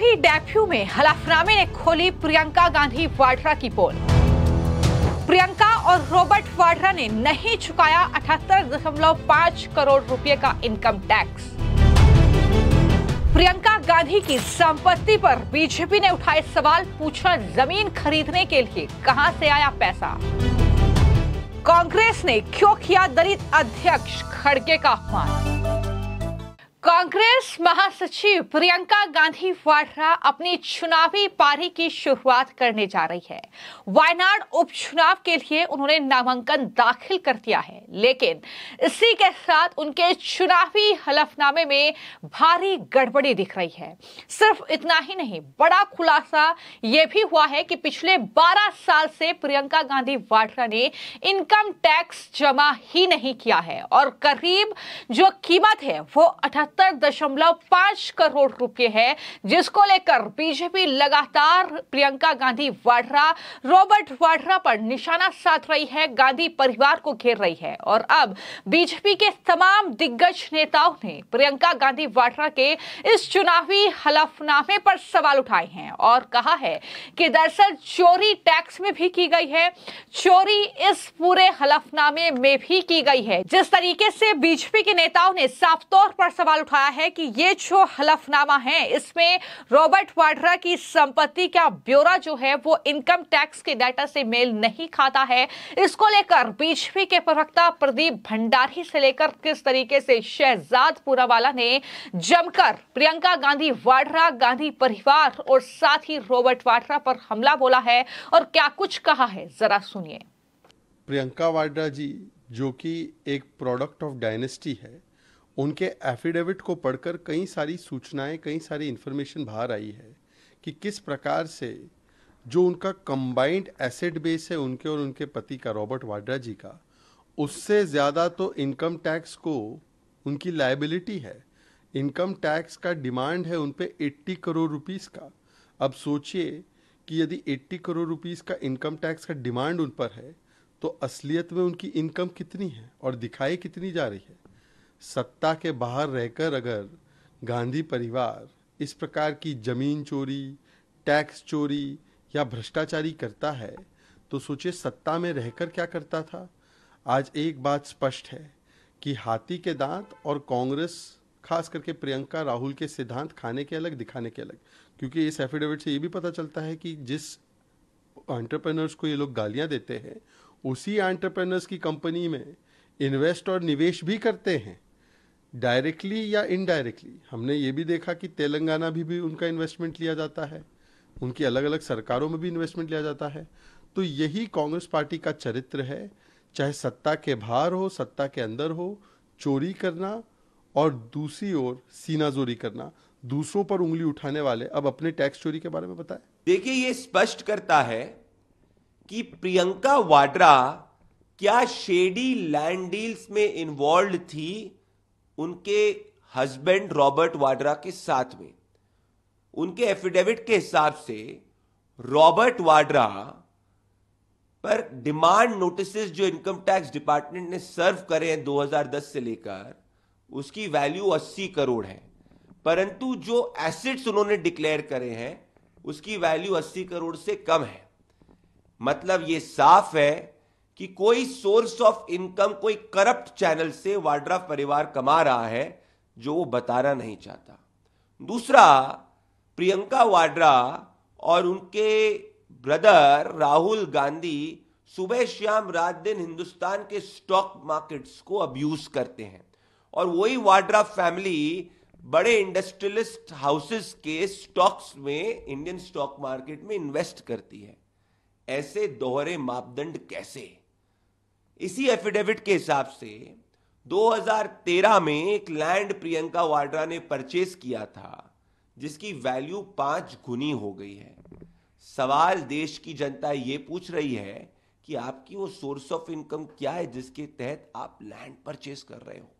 अभी डेप्यू में हलाफनामे ने खोली प्रियंका गांधी वाड्रा की पोल प्रियंका और रॉबर्ट वाड्रा ने नहीं चुकाया अठहत्तर दशमलव पाँच करोड़ रुपए का इनकम टैक्स प्रियंका गांधी की संपत्ति पर बीजेपी ने उठाए सवाल पूछा जमीन खरीदने के लिए कहां से आया पैसा कांग्रेस ने क्यों किया दलित अध्यक्ष खड़गे का आह्वान कांग्रेस महासचिव प्रियंका गांधी वाड्रा अपनी चुनावी पारी की शुरुआत करने जा रही है वायनाड उपचुनाव के लिए उन्होंने नामांकन दाखिल कर दिया है लेकिन इसी के साथ उनके चुनावी हलफनामे में भारी गड़बड़ी दिख रही है सिर्फ इतना ही नहीं बड़ा खुलासा यह भी हुआ है कि पिछले 12 साल से प्रियंका गांधी वाड्रा ने इनकम टैक्स जमा ही नहीं किया है और करीब जो कीमत है वो अठहत्तर बहत्तर दशमलव पांच करोड़ रुपए है जिसको लेकर बीजेपी लगातार प्रियंका गांधी वाड्रा रॉबर्ट वाड्रा पर निशाना साध रही है गांधी परिवार को घेर रही है और अब बीजेपी के तमाम दिग्गज नेताओं ने प्रियंका गांधी वाड्रा के इस चुनावी हलफनामे पर सवाल उठाए हैं और कहा है कि दरअसल चोरी टैक्स में भी की गई है चोरी इस पूरे हलफनामे में भी की गई है जिस तरीके से बीजेपी के नेताओं ने साफ तौर पर सवाल सवाल उठाया है कि ये जो हलफनामा है इसमें रॉबर्ट वाड्रा की संपत्ति का ब्यौरा जो है वो इनकम टैक्स के डाटा से मेल नहीं खाता है इसको लेकर बीजेपी के प्रवक्ता प्रदीप भंडारी से लेकर किस तरीके से शहजाद पूरावाला ने जमकर प्रियंका गांधी वाड्रा गांधी परिवार और साथ ही रॉबर्ट वाड्रा पर हमला बोला है और क्या कुछ कहा है जरा सुनिए प्रियंका वाड्रा जी जो कि एक प्रोडक्ट ऑफ डायनेस्टी है उनके एफिडेविट को पढ़कर कई सारी सूचनाएं कई सारी इन्फॉर्मेशन बाहर आई है कि किस प्रकार से जो उनका कंबाइंड एसेट बेस है उनके और उनके पति का रॉबर्ट वाड्रा जी का उससे ज़्यादा तो इनकम टैक्स को उनकी लाइबिलिटी है इनकम टैक्स का डिमांड है उन पर एट्टी करोड़ रुपीस का अब सोचिए कि यदि 80 करोड़ रुपीस का इनकम टैक्स का डिमांड उन पर है तो असलियत में उनकी इनकम कितनी है और दिखाई कितनी जा रही है सत्ता के बाहर रहकर अगर गांधी परिवार इस प्रकार की जमीन चोरी टैक्स चोरी या भ्रष्टाचारी करता है तो सोचिए सत्ता में रहकर क्या करता था आज एक बात स्पष्ट है कि हाथी के दांत और कांग्रेस खास करके प्रियंका राहुल के सिद्धांत खाने के अलग दिखाने के अलग क्योंकि इस एफिडेविट से ये भी पता चलता है कि जिस एंटरप्रेनर्स को ये लोग गालियाँ देते हैं उसी एंटरप्रेनर्स की कंपनी में इन्वेस्ट और निवेश भी करते हैं डायरेक्टली या इनडायरेक्टली हमने ये भी देखा कि तेलंगाना भी भी उनका इन्वेस्टमेंट लिया जाता है उनकी अलग अलग सरकारों में भी इन्वेस्टमेंट लिया जाता है तो यही कांग्रेस पार्टी का चरित्र है चाहे सत्ता के बाहर हो सत्ता के अंदर हो चोरी करना और दूसरी ओर सीनाजोरी करना दूसरों पर उंगली उठाने वाले अब अपने टैक्स चोरी के बारे में बताए देखिए ये स्पष्ट करता है कि प्रियंका वाड्रा क्या शेडी लैंड डील्स में इन्वॉल्व थी उनके हस्बैंड रॉबर्ट वाड्रा के साथ में उनके एफिडेविट के हिसाब से रॉबर्ट वाड्रा पर डिमांड नोटिसेस जो इनकम टैक्स डिपार्टमेंट ने सर्व करे हैं 2010 से लेकर उसकी वैल्यू 80 करोड़ है परंतु जो एसेट्स उन्होंने डिक्लेयर करे हैं उसकी वैल्यू 80 करोड़ से कम है मतलब ये साफ है कि कोई सोर्स ऑफ इनकम कोई करप्ट चैनल से वाड्रा परिवार कमा रहा है जो वो बताना नहीं चाहता दूसरा प्रियंका वाड्रा और उनके ब्रदर राहुल गांधी सुबह शाम रात दिन हिंदुस्तान के स्टॉक मार्केट्स को अब्यूज करते हैं और वही वाड्रा फैमिली बड़े इंडस्ट्रियलिस्ट हाउसेस के स्टॉक्स में इंडियन स्टॉक मार्केट में इन्वेस्ट करती है ऐसे दोहरे मापदंड कैसे इसी एफिडेविट के हिसाब से 2013 में एक लैंड प्रियंका वाड्रा ने परचेस किया था जिसकी वैल्यू पांच गुनी हो गई है सवाल देश की जनता ये पूछ रही है कि आपकी वो सोर्स ऑफ इनकम क्या है जिसके तहत आप लैंड परचेस कर रहे हो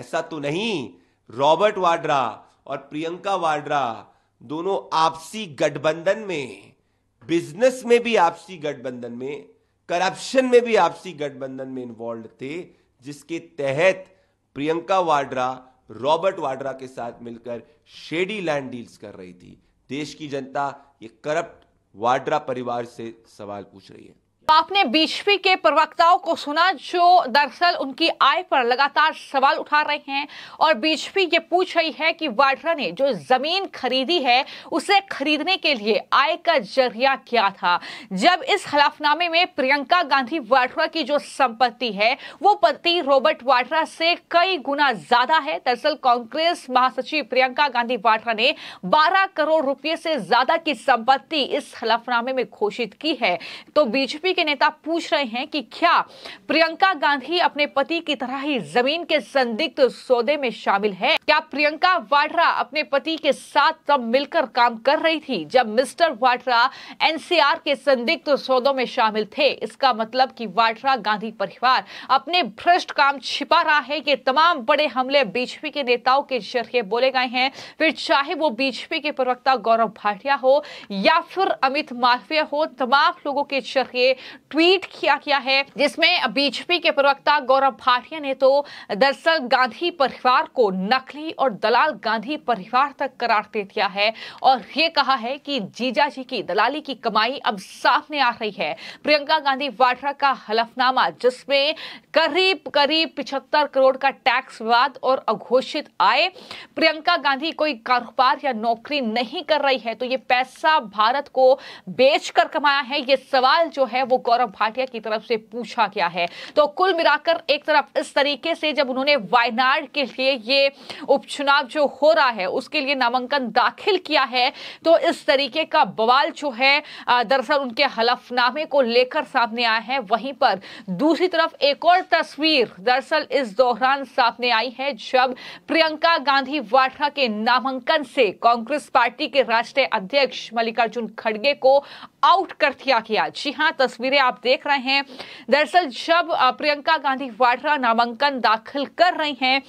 ऐसा तो नहीं रॉबर्ट वाड्रा और प्रियंका वाड्रा दोनों आपसी गठबंधन में बिजनेस में भी आपसी गठबंधन में करप्शन में भी आपसी गठबंधन में इन्वॉल्व थे जिसके तहत प्रियंका वाड्रा रॉबर्ट वाड्रा के साथ मिलकर शेडी लैंड डील्स कर रही थी देश की जनता ये करप्ट वाड्रा परिवार से सवाल पूछ रही है आपने बीसवीं के प्रवक्ताओं को सुना जो दरअसल उनकी आय पर लगातार सवाल उठा रहे हैं और बीसवीं ये पूछ रही है कि वाड्रा ने जो जमीन खरीदी है उसे खरीदने के लिए आय का जरिया क्या था जब इस हलफनामे में प्रियंका गांधी वाड्रा की जो संपत्ति है वो पति रॉबर्ट वाड्रा से कई गुना ज्यादा है दरअसल कांग्रेस महासचिव प्रियंका गांधी वाड्रा ने बारह करोड़ रुपये से ज्यादा की संपत्ति इस हलफनामे में घोषित की है तो बीजेपी के के नेता पूछ रहे हैं कि क्या प्रियंका गांधी अपने पति की तरह ही जमीन के संदिग्ध सौदे में शामिल है क्या प्रियंका वाड्रा अपने पति के साथ तब मिलकर काम कर रही थी जब मिस्टर वाड्रा एनसीआर के संदिग्ध सौदों में शामिल थे इसका मतलब कि वाड्रा गांधी परिवार अपने भ्रष्ट काम छिपा रहा है ये तमाम बड़े हमले बीजेपी के नेताओं के जरिए बोले गए हैं फिर चाहे वो बीजेपी के प्रवक्ता गौरव भाटिया हो या फिर अमित माफिया हो तमाम लोगों के जरिए ट्वीट किया गया है जिसमें बीजेपी के प्रवक्ता गौरव भाटिया ने तो दरअसल गांधी परिवार को नकली और दलाल गांधी परिवार तक करार दे दिया है और ये कहा है कि जीजा जी की दलाली की कमाई अब सामने आ रही है प्रियंका गांधी वाड्रा का हलफनामा जिसमें करीब करीब पिछहत्तर करोड़ का टैक्स विवाद और अघोषित आय प्रियंका गांधी कोई कारोबार या नौकरी नहीं कर रही है तो ये पैसा भारत को बेचकर कमाया है ये सवाल जो है वो गौरव भाटिया की तरफ से पूछा गया है तो कुल मिलाकर एक तरफ इस तरीके से जब उन्होंने वायनाड के लिए ये उपचुनाव जो हो रहा है उसके लिए नामांकन दाखिल किया है तो इस तरीके का बवाल जो है दरअसल उनके हलफनामे को लेकर सामने आया है वहीं पर दूसरी तरफ एक और तस्वीर दरअसल इस दौरान सामने आई है जब प्रियंका गांधी वाड्रा के नामांकन से कांग्रेस पार्टी के राष्ट्रीय अध्यक्ष मल्लिकार्जुन खड़गे को आउट कर दिया गया जी हाँ तस्वीर तस्वीरें आप देख रहे हैं दरअसल जब प्रियंका गांधी वाड्रा नामांकन दाखिल कर रही हैं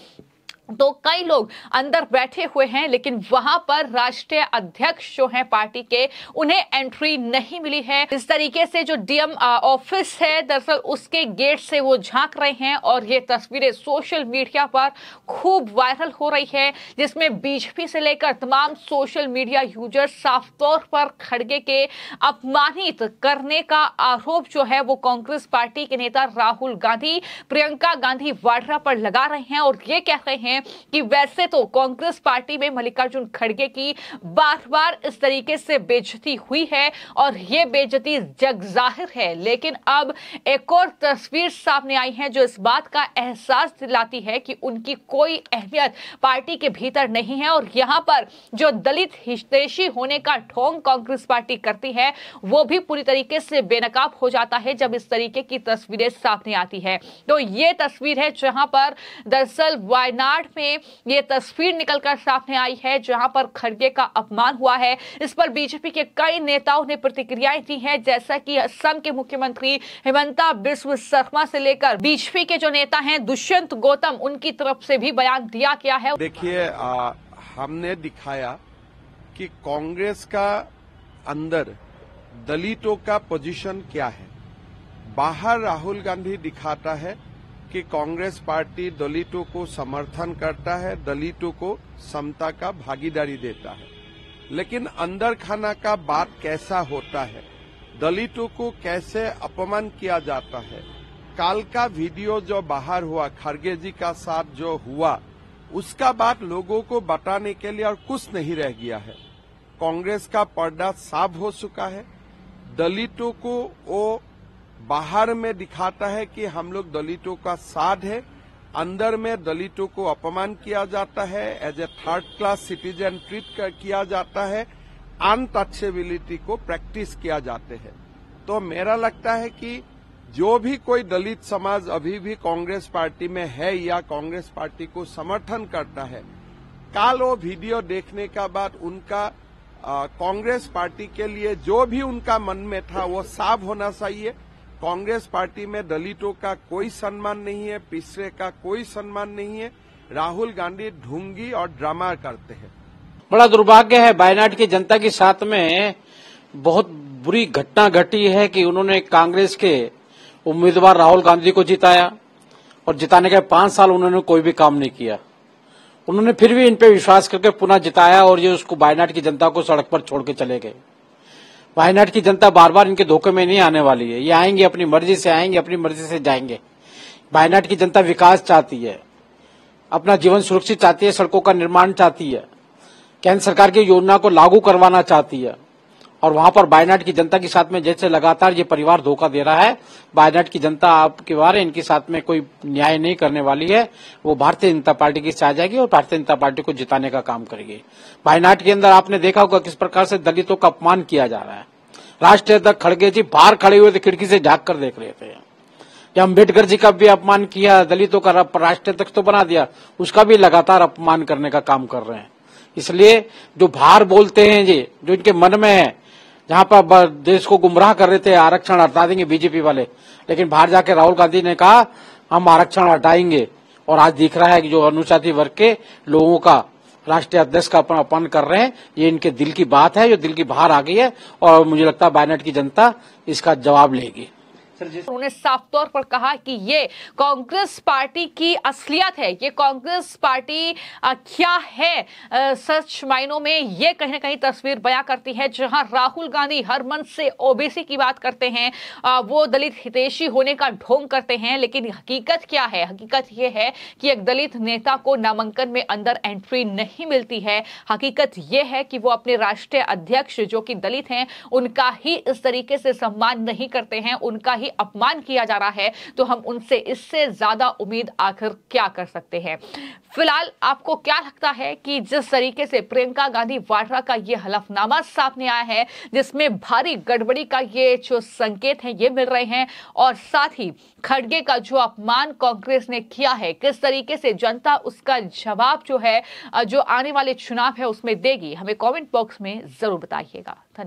तो कई लोग अंदर बैठे हुए हैं लेकिन वहां पर राष्ट्रीय अध्यक्ष जो हैं पार्टी के उन्हें एंट्री नहीं मिली है इस तरीके से जो डीएम ऑफिस है दरअसल उसके गेट से वो झांक रहे हैं और ये तस्वीरें सोशल मीडिया पर खूब वायरल हो रही है जिसमें बीजेपी से लेकर तमाम सोशल मीडिया यूजर्स साफ तौर पर खड़गे के अपमानित करने का आरोप जो है वो कांग्रेस पार्टी के नेता राहुल गांधी प्रियंका गांधी वाड्रा पर लगा रहे हैं और ये कह रहे हैं कि वैसे तो कांग्रेस पार्टी में मल्लिकार्जुन खड़गे की बार बार इस तरीके से बेजती हुई है और ये बेजती जग जाहिर है लेकिन अब एक और तस्वीर सामने आई है जो इस बात का एहसास दिलाती है कि उनकी कोई अहमियत पार्टी के भीतर नहीं है और यहां पर जो दलित हितैषी होने का ठोंग कांग्रेस पार्टी करती है वो भी पूरी तरीके से बेनकाब हो जाता है जब इस तरीके की तस्वीरें सामने आती है तो ये तस्वीर है जहां पर दरअसल वायनाड बाढ़ में ये तस्वीर निकलकर सामने आई है जहां पर खड़गे का अपमान हुआ है इस पर बीजेपी के कई नेताओं ने प्रतिक्रियाएं दी हैं जैसा कि असम के मुख्यमंत्री हेमंता बिस्व शर्मा से लेकर बीजेपी के जो नेता हैं दुष्यंत गौतम उनकी तरफ से भी बयान दिया गया है देखिए हमने दिखाया कि कांग्रेस का अंदर दलितों का पोजीशन क्या है बाहर राहुल गांधी दिखाता है कि कांग्रेस पार्टी दलितों को समर्थन करता है दलितों को समता का भागीदारी देता है लेकिन अंदर खाना का बात कैसा होता है दलितों को कैसे अपमान किया जाता है काल का वीडियो जो बाहर हुआ खड़गे जी का साथ जो हुआ उसका बात लोगों को बताने के लिए और कुछ नहीं रह गया है कांग्रेस का पर्दा साफ हो चुका है दलितों को वो बाहर में दिखाता है कि हम लोग दलितों का साथ है अंदर में दलितों को अपमान किया जाता है as a third class citizen treat किया जाता है अनटचेबिलिटी को प्रैक्टिस किया जाते हैं तो मेरा लगता है कि जो भी कोई दलित समाज अभी भी कांग्रेस पार्टी में है या कांग्रेस पार्टी को समर्थन करता है काल वो वीडियो देखने का बाद उनका कांग्रेस पार्टी के लिए जो भी उनका मन में था वो साफ होना चाहिए कांग्रेस पार्टी में दलितों का कोई सम्मान नहीं है पिछड़े का कोई सम्मान नहीं है राहुल गांधी ढूंगी और ड्रामा करते हैं बड़ा दुर्भाग्य है वायनाड की जनता के साथ में बहुत बुरी घटना घटी है कि उन्होंने कांग्रेस के उम्मीदवार राहुल गांधी को जिताया और जिताने के पांच साल उन्होंने कोई भी काम नहीं किया उन्होंने फिर भी इन पे विश्वास करके पुनः जिताया और ये उसको वायनाड की जनता को सड़क पर छोड़ के चले गए वायनाड की जनता बार बार इनके धोखे में नहीं आने वाली है ये आएंगे अपनी मर्जी से आएंगे अपनी मर्जी से जाएंगे वायनाड की जनता विकास चाहती है अपना जीवन सुरक्षित चाहती है सड़कों का निर्माण चाहती है केंद्र सरकार की योजना को लागू करवाना चाहती है और वहां पर बायनाट की जनता के साथ में जैसे लगातार ये परिवार धोखा दे रहा है बायनाट की जनता आपके बारे इनके साथ में कोई न्याय नहीं करने वाली है वो भारतीय जनता पार्टी की साथ जाएगी और भारतीय जनता पार्टी को जिताने का काम करेगी बायनाट के अंदर आपने देखा होगा किस प्रकार से दलितों का अपमान किया जा रहा है राष्ट्रीय अध्यक्ष खड़गे जी बाहर खड़े हुए थे खिड़की से झाक कर देख रहे थे या अम्बेडकर जी का भी अपमान किया दलितों का राष्ट्रीय अध्यक्ष तो बना दिया उसका भी लगातार अपमान करने का काम कर रहे हैं इसलिए जो भार बोलते हैं ये जो इनके मन में है जहां पर देश को गुमराह कर रहे थे आरक्षण हटा देंगे बीजेपी वाले लेकिन बाहर जाके राहुल गांधी ने कहा हम आरक्षण हटाएंगे और आज दिख रहा है कि जो अनुसाति वर्ग के लोगों का राष्ट्रीय अध्यक्ष का अपन अपन कर रहे हैं ये इनके दिल की बात है जो दिल की बाहर आ गई है और मुझे लगता है बायनेट की जनता इसका जवाब लेगी उन्होंने साफ तौर पर कहा कि ये कांग्रेस पार्टी की असलियत है ये कांग्रेस पार्टी क्या है सच मायनों में ये कहीं ना कहीं तस्वीर बयां करती है जहां राहुल गांधी हर मन से ओबीसी की बात करते हैं वो दलित हितेशी होने का ढोंग करते हैं लेकिन हकीकत क्या है हकीकत ये है कि एक दलित नेता को नामांकन में अंदर एंट्री नहीं मिलती है हकीकत यह है कि वो अपने राष्ट्रीय अध्यक्ष जो कि दलित हैं उनका ही इस तरीके से सम्मान नहीं करते हैं उनका ही अपमान किया जा रहा है तो हम उनसे इससे ज़्यादा उम्मीद आखिर क्या कर सकते हैं फिलहाल आपको क्या लगता है कि जिस तरीके से प्रियंका गांधी वाड्रा का ये हलफनामा सामने आया है जिसमें भारी गड़बड़ी का ये जो संकेत है ये मिल रहे हैं और साथ ही खड़गे का जो अपमान कांग्रेस ने किया है किस तरीके से जनता उसका जवाब जो है जो आने वाले चुनाव है उसमें देगी हमें कमेंट बॉक्स में जरूर बताइएगा धन्यवाद